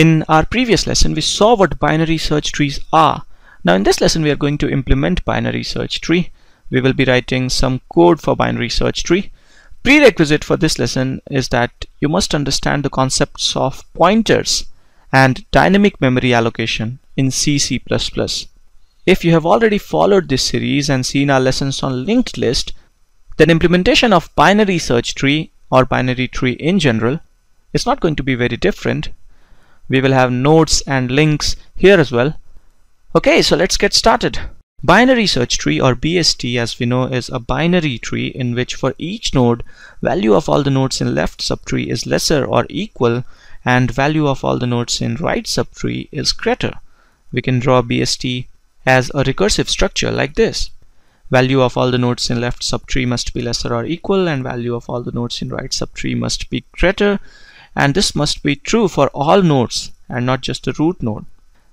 In our previous lesson, we saw what binary search trees are. Now in this lesson, we are going to implement binary search tree. We will be writing some code for binary search tree. Prerequisite for this lesson is that you must understand the concepts of pointers and dynamic memory allocation in C, C++. If you have already followed this series and seen our lessons on linked list, then implementation of binary search tree or binary tree in general is not going to be very different we will have nodes and links here as well okay so let's get started binary search tree or BST as we know is a binary tree in which for each node value of all the nodes in left subtree is lesser or equal and value of all the nodes in right subtree is greater we can draw BST as a recursive structure like this value of all the nodes in left subtree must be lesser or equal and value of all the nodes in right subtree must be greater and this must be true for all nodes and not just the root node.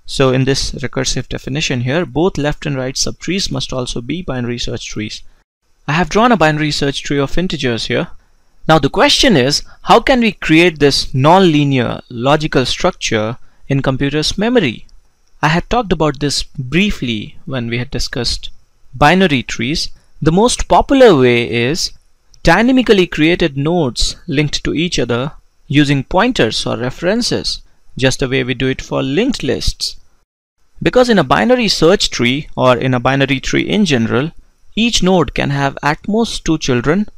So in this recursive definition here, both left and right subtrees must also be binary search trees. I have drawn a binary search tree of integers here. Now the question is, how can we create this non-linear logical structure in computer's memory? I had talked about this briefly when we had discussed binary trees. The most popular way is dynamically created nodes linked to each other using pointers or references, just the way we do it for linked lists. Because in a binary search tree or in a binary tree in general, each node can have at most two children.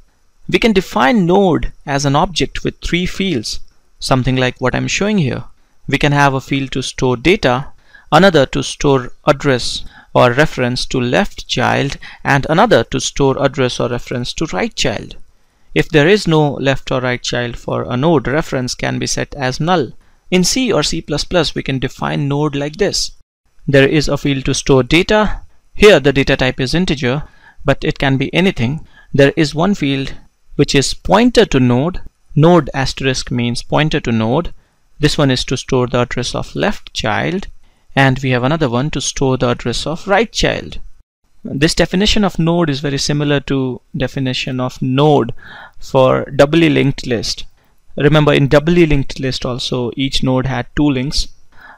We can define node as an object with three fields, something like what I'm showing here. We can have a field to store data, another to store address or reference to left child, and another to store address or reference to right child. If there is no left or right child for a node, reference can be set as null. In C or C++, we can define node like this. There is a field to store data. Here the data type is integer, but it can be anything. There is one field which is pointer to node. Node asterisk means pointer to node. This one is to store the address of left child. And we have another one to store the address of right child this definition of node is very similar to definition of node for doubly linked list remember in doubly linked list also each node had two links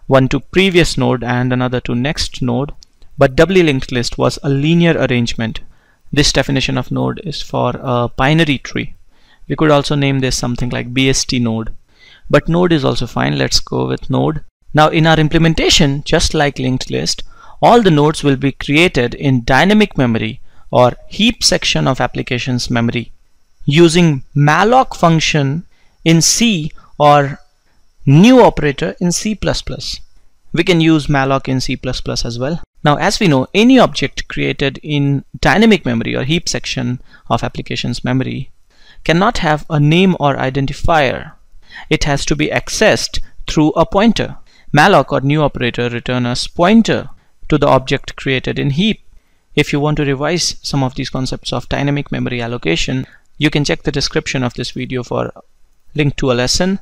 one to previous node and another to next node but doubly linked list was a linear arrangement this definition of node is for a binary tree we could also name this something like BST node but node is also fine let's go with node now in our implementation just like linked list all the nodes will be created in dynamic memory or heap section of application's memory using malloc function in C or new operator in C++. We can use malloc in C++ as well. Now as we know any object created in dynamic memory or heap section of application's memory cannot have a name or identifier. It has to be accessed through a pointer. Malloc or new operator return as pointer to the object created in heap. If you want to revise some of these concepts of dynamic memory allocation, you can check the description of this video for link to a lesson.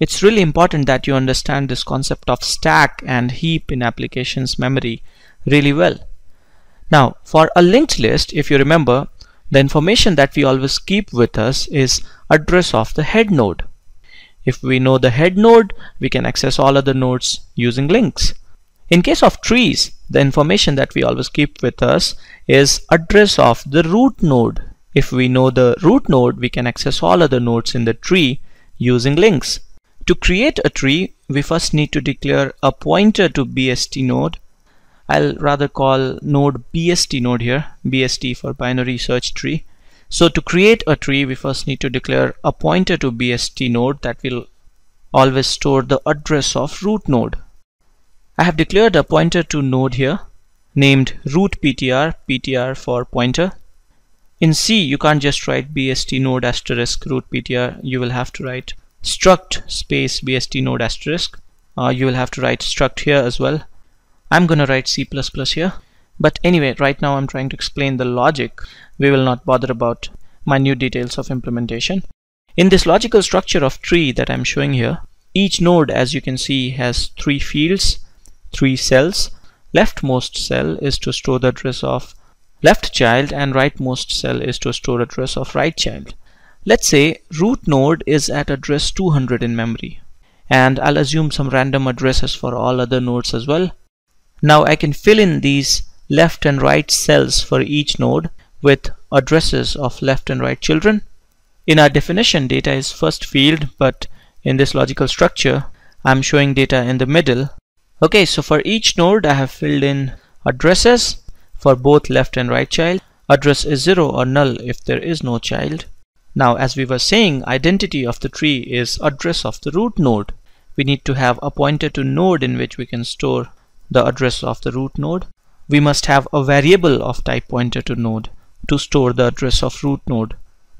It's really important that you understand this concept of stack and heap in applications memory really well. Now, for a linked list, if you remember, the information that we always keep with us is address of the head node. If we know the head node, we can access all other nodes using links. In case of trees, the information that we always keep with us is address of the root node. If we know the root node, we can access all other nodes in the tree using links. To create a tree, we first need to declare a pointer to BST node. I'll rather call node BST node here, BST for binary search tree. So to create a tree, we first need to declare a pointer to BST node that will always store the address of root node. I have declared a pointer to node here named root ptr, ptr for pointer. In C, you can't just write bst node asterisk root ptr. You will have to write struct space bst node asterisk. Uh, you will have to write struct here as well. I'm going to write C++ here. But anyway, right now I'm trying to explain the logic. We will not bother about minute details of implementation. In this logical structure of tree that I'm showing here, each node, as you can see, has three fields three cells. Leftmost cell is to store the address of left child and rightmost cell is to store address of right child. Let's say root node is at address 200 in memory and I'll assume some random addresses for all other nodes as well. Now I can fill in these left and right cells for each node with addresses of left and right children. In our definition data is first field but in this logical structure I'm showing data in the middle okay so for each node I have filled in addresses for both left and right child address is 0 or null if there is no child now as we were saying identity of the tree is address of the root node we need to have a pointer to node in which we can store the address of the root node we must have a variable of type pointer to node to store the address of root node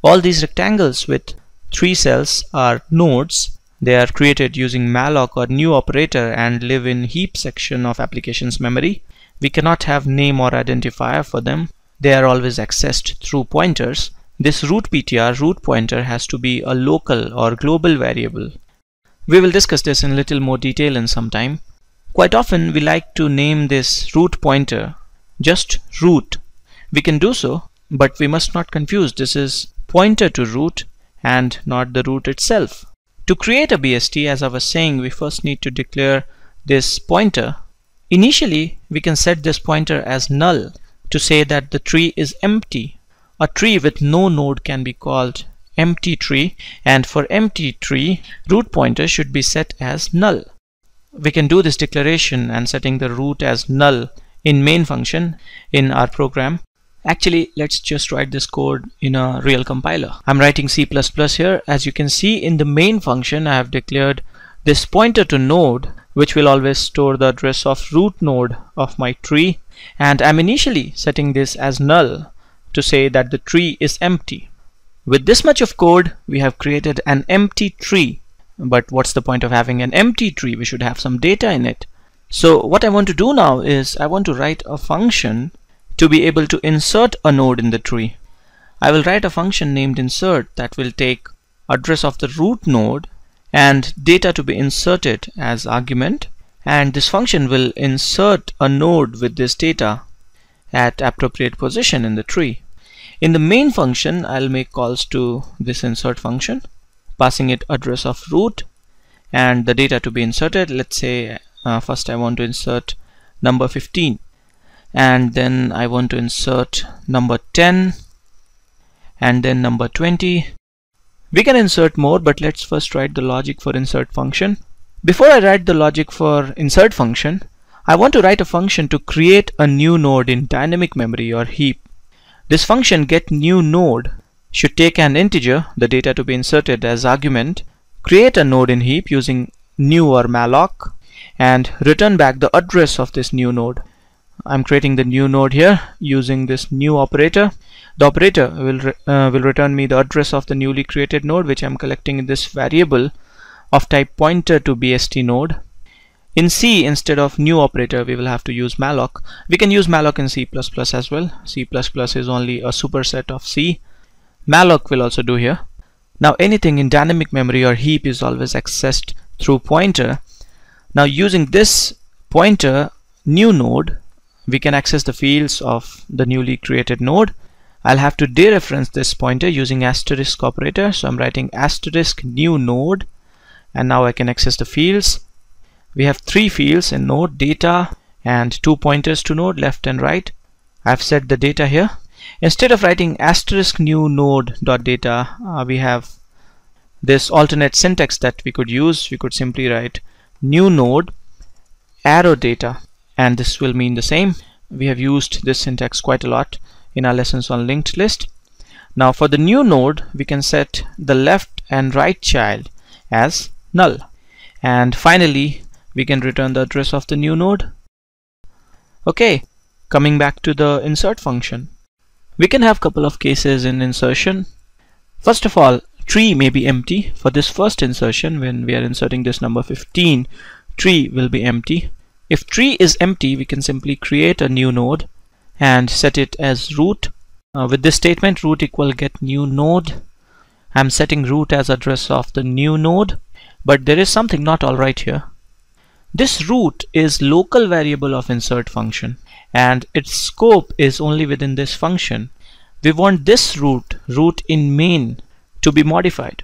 all these rectangles with three cells are nodes they are created using malloc or new operator and live in heap section of application's memory. We cannot have name or identifier for them. They are always accessed through pointers. This root PTR root pointer has to be a local or global variable. We will discuss this in little more detail in some time. Quite often we like to name this root pointer just root. We can do so, but we must not confuse this is pointer to root and not the root itself. To create a BST, as I was saying, we first need to declare this pointer. Initially, we can set this pointer as null to say that the tree is empty. A tree with no node can be called empty tree and for empty tree, root pointer should be set as null. We can do this declaration and setting the root as null in main function in our program Actually, let's just write this code in a real compiler. I'm writing C++ here. As you can see in the main function, I have declared this pointer to node, which will always store the address of root node of my tree. And I'm initially setting this as null to say that the tree is empty. With this much of code, we have created an empty tree. But what's the point of having an empty tree? We should have some data in it. So what I want to do now is I want to write a function to be able to insert a node in the tree. I will write a function named insert that will take address of the root node and data to be inserted as argument and this function will insert a node with this data at appropriate position in the tree. In the main function I'll make calls to this insert function passing it address of root and the data to be inserted let's say uh, first I want to insert number 15 and then I want to insert number 10 and then number 20 we can insert more but let's first write the logic for insert function before I write the logic for insert function I want to write a function to create a new node in dynamic memory or heap this function get new node should take an integer the data to be inserted as argument create a node in heap using new or malloc and return back the address of this new node I'm creating the new node here using this new operator. The operator will, re uh, will return me the address of the newly created node which I'm collecting in this variable of type pointer to BST node. In C, instead of new operator, we will have to use malloc. We can use malloc in C++ as well. C++ is only a superset of C. Malloc will also do here. Now anything in dynamic memory or heap is always accessed through pointer. Now using this pointer, new node we can access the fields of the newly created node. I'll have to dereference this pointer using asterisk operator. So I'm writing asterisk new node and now I can access the fields. We have three fields in node data and two pointers to node left and right. I've set the data here. Instead of writing asterisk new node dot data, uh, we have this alternate syntax that we could use. We could simply write new node arrow data and this will mean the same we have used this syntax quite a lot in our lessons on linked list now for the new node we can set the left and right child as null and finally we can return the address of the new node okay coming back to the insert function we can have couple of cases in insertion first of all tree may be empty for this first insertion when we are inserting this number 15 tree will be empty if tree is empty, we can simply create a new node and set it as root. Uh, with this statement, root equal get new node. I'm setting root as address of the new node, but there is something not alright here. This root is local variable of insert function and its scope is only within this function. We want this root, root in main, to be modified.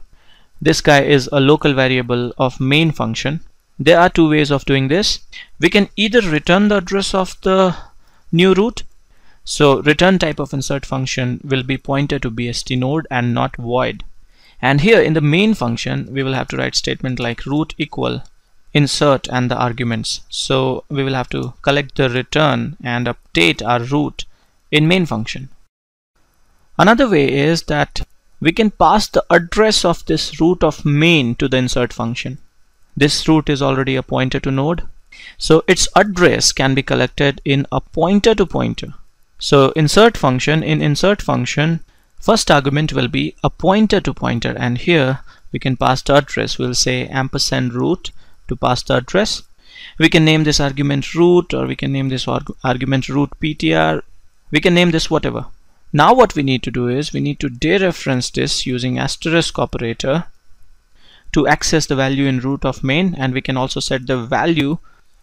This guy is a local variable of main function there are two ways of doing this we can either return the address of the new root, so return type of insert function will be pointer to BST node and not void and here in the main function we will have to write statement like root equal insert and the arguments so we will have to collect the return and update our root in main function another way is that we can pass the address of this root of main to the insert function this root is already a pointer to node. So its address can be collected in a pointer to pointer. So insert function, in insert function, first argument will be a pointer to pointer and here we can pass the address. We'll say ampersand root to pass the address. We can name this argument root or we can name this arg argument root ptr. We can name this whatever. Now what we need to do is we need to dereference this using asterisk operator to access the value in root of main and we can also set the value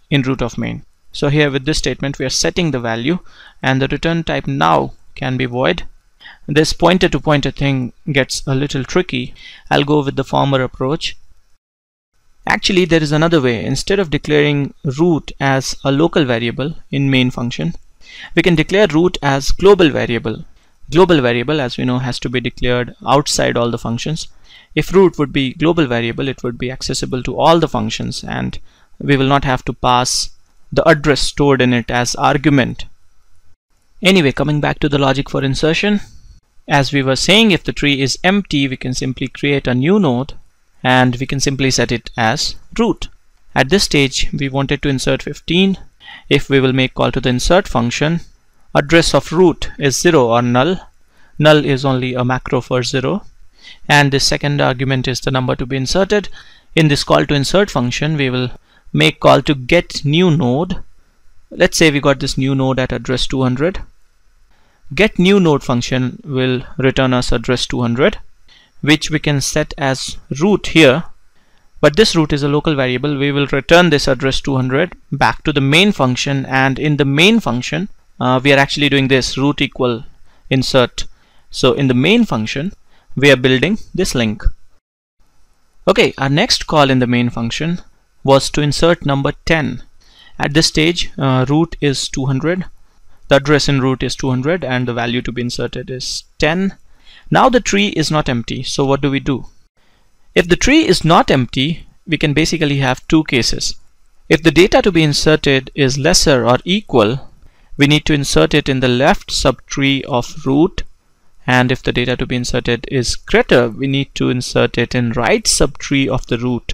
in root of main so here with this statement we are setting the value and the return type now can be void this pointer to pointer thing gets a little tricky I'll go with the former approach actually there is another way instead of declaring root as a local variable in main function we can declare root as global variable global variable as we know has to be declared outside all the functions if root would be global variable it would be accessible to all the functions and we will not have to pass the address stored in it as argument anyway coming back to the logic for insertion as we were saying if the tree is empty we can simply create a new node and we can simply set it as root at this stage we wanted to insert 15 if we will make call to the insert function address of root is 0 or null null is only a macro for 0 and the second argument is the number to be inserted in this call to insert function we will make call to get new node let's say we got this new node at address 200 get new node function will return us address 200 which we can set as root here but this root is a local variable we will return this address 200 back to the main function and in the main function uh, we are actually doing this root equal insert so in the main function we are building this link. Okay, our next call in the main function was to insert number 10. At this stage, uh, root is 200, the address in root is 200, and the value to be inserted is 10. Now the tree is not empty, so what do we do? If the tree is not empty, we can basically have two cases. If the data to be inserted is lesser or equal, we need to insert it in the left subtree of root and if the data to be inserted is greater we need to insert it in right subtree of the root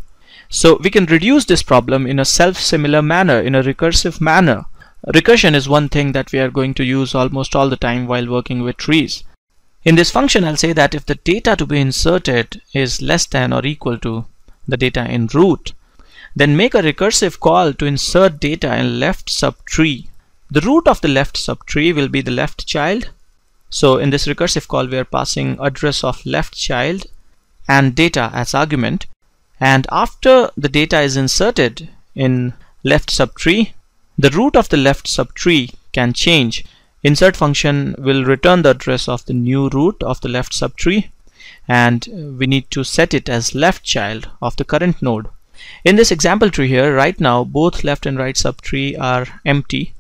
so we can reduce this problem in a self-similar manner in a recursive manner recursion is one thing that we are going to use almost all the time while working with trees in this function I'll say that if the data to be inserted is less than or equal to the data in root then make a recursive call to insert data in left subtree the root of the left subtree will be the left child so in this recursive call, we are passing address of left child and data as argument. And after the data is inserted in left subtree, the root of the left subtree can change. Insert function will return the address of the new root of the left subtree and we need to set it as left child of the current node. In this example tree here, right now both left and right subtree are empty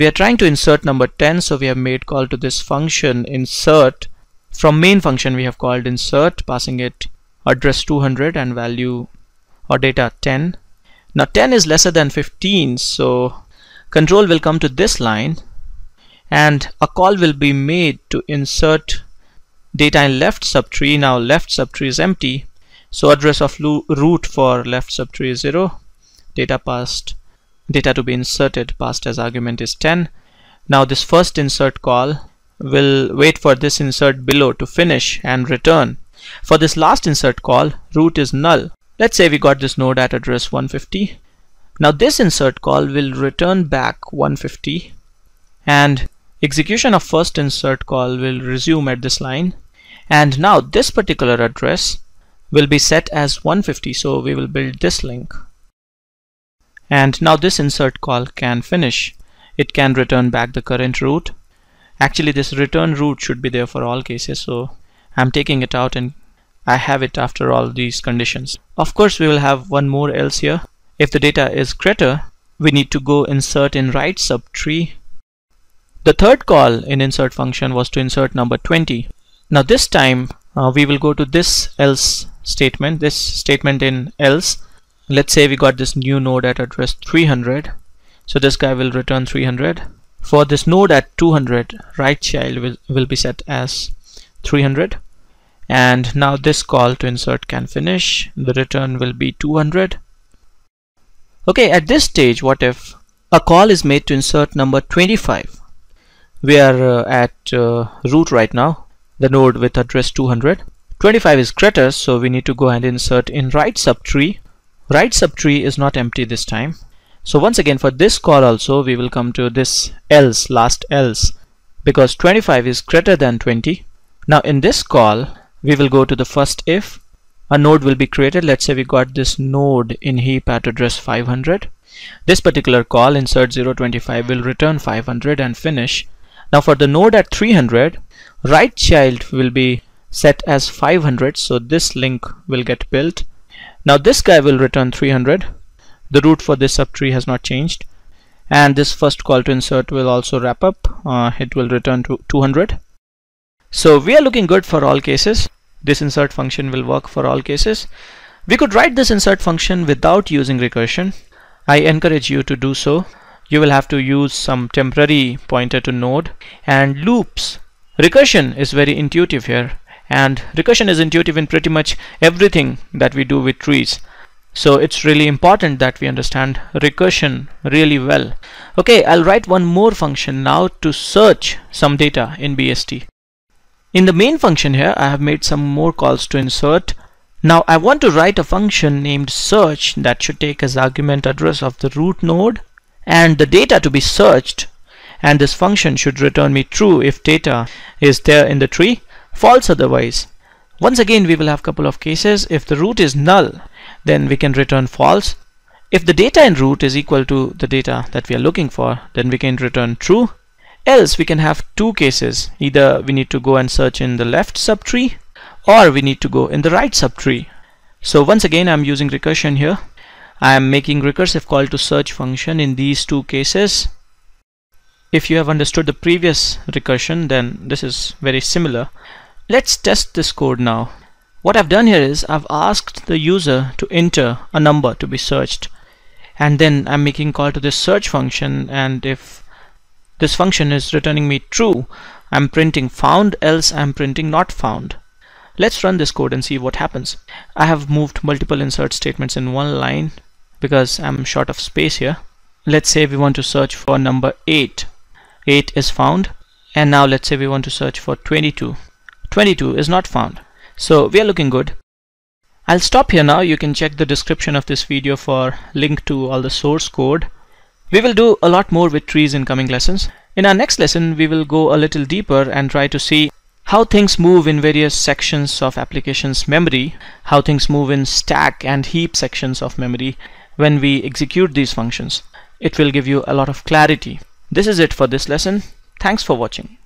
we are trying to insert number 10 so we have made call to this function insert from main function we have called insert passing it address 200 and value or data 10 now 10 is lesser than 15 so control will come to this line and a call will be made to insert data in left subtree now left subtree is empty so address of root for left subtree is 0 data passed data to be inserted passed as argument is 10 now this first insert call will wait for this insert below to finish and return for this last insert call root is null let's say we got this node at address 150 now this insert call will return back 150 and execution of first insert call will resume at this line and now this particular address will be set as 150 so we will build this link and now this insert call can finish. It can return back the current root. Actually, this return root should be there for all cases. So I'm taking it out and I have it after all these conditions. Of course, we will have one more else here. If the data is greater, we need to go insert in right subtree. The third call in insert function was to insert number 20. Now this time uh, we will go to this else statement, this statement in else let's say we got this new node at address 300 so this guy will return 300 for this node at 200 right child will, will be set as 300 and now this call to insert can finish the return will be 200 okay at this stage what if a call is made to insert number 25 we are uh, at uh, root right now the node with address 200 25 is greater so we need to go and insert in right subtree right subtree is not empty this time so once again for this call also we will come to this else last else because 25 is greater than 20 now in this call we will go to the first if a node will be created let's say we got this node in heap at address 500 this particular call insert 025 will return 500 and finish now for the node at 300 right child will be set as 500 so this link will get built now this guy will return 300. The root for this subtree has not changed. And this first call to insert will also wrap up. Uh, it will return to 200. So we are looking good for all cases. This insert function will work for all cases. We could write this insert function without using recursion. I encourage you to do so. You will have to use some temporary pointer to node and loops. Recursion is very intuitive here and recursion is intuitive in pretty much everything that we do with trees so it's really important that we understand recursion really well okay I'll write one more function now to search some data in BST in the main function here I have made some more calls to insert now I want to write a function named search that should take as argument address of the root node and the data to be searched and this function should return me true if data is there in the tree false otherwise. Once again, we will have couple of cases. If the root is null, then we can return false. If the data in root is equal to the data that we are looking for, then we can return true. Else we can have two cases. Either we need to go and search in the left subtree or we need to go in the right subtree. So once again, I'm using recursion here. I am making recursive call to search function in these two cases. If you have understood the previous recursion, then this is very similar. Let's test this code now. What I've done here is I've asked the user to enter a number to be searched and then I'm making call to this search function and if this function is returning me true I'm printing found else I'm printing not found let's run this code and see what happens I have moved multiple insert statements in one line because I'm short of space here let's say we want to search for number 8 8 is found and now let's say we want to search for 22 22 is not found. So we are looking good. I'll stop here now. You can check the description of this video for link to all the source code. We will do a lot more with trees in coming lessons. In our next lesson, we will go a little deeper and try to see how things move in various sections of application's memory, how things move in stack and heap sections of memory when we execute these functions. It will give you a lot of clarity. This is it for this lesson. Thanks for watching.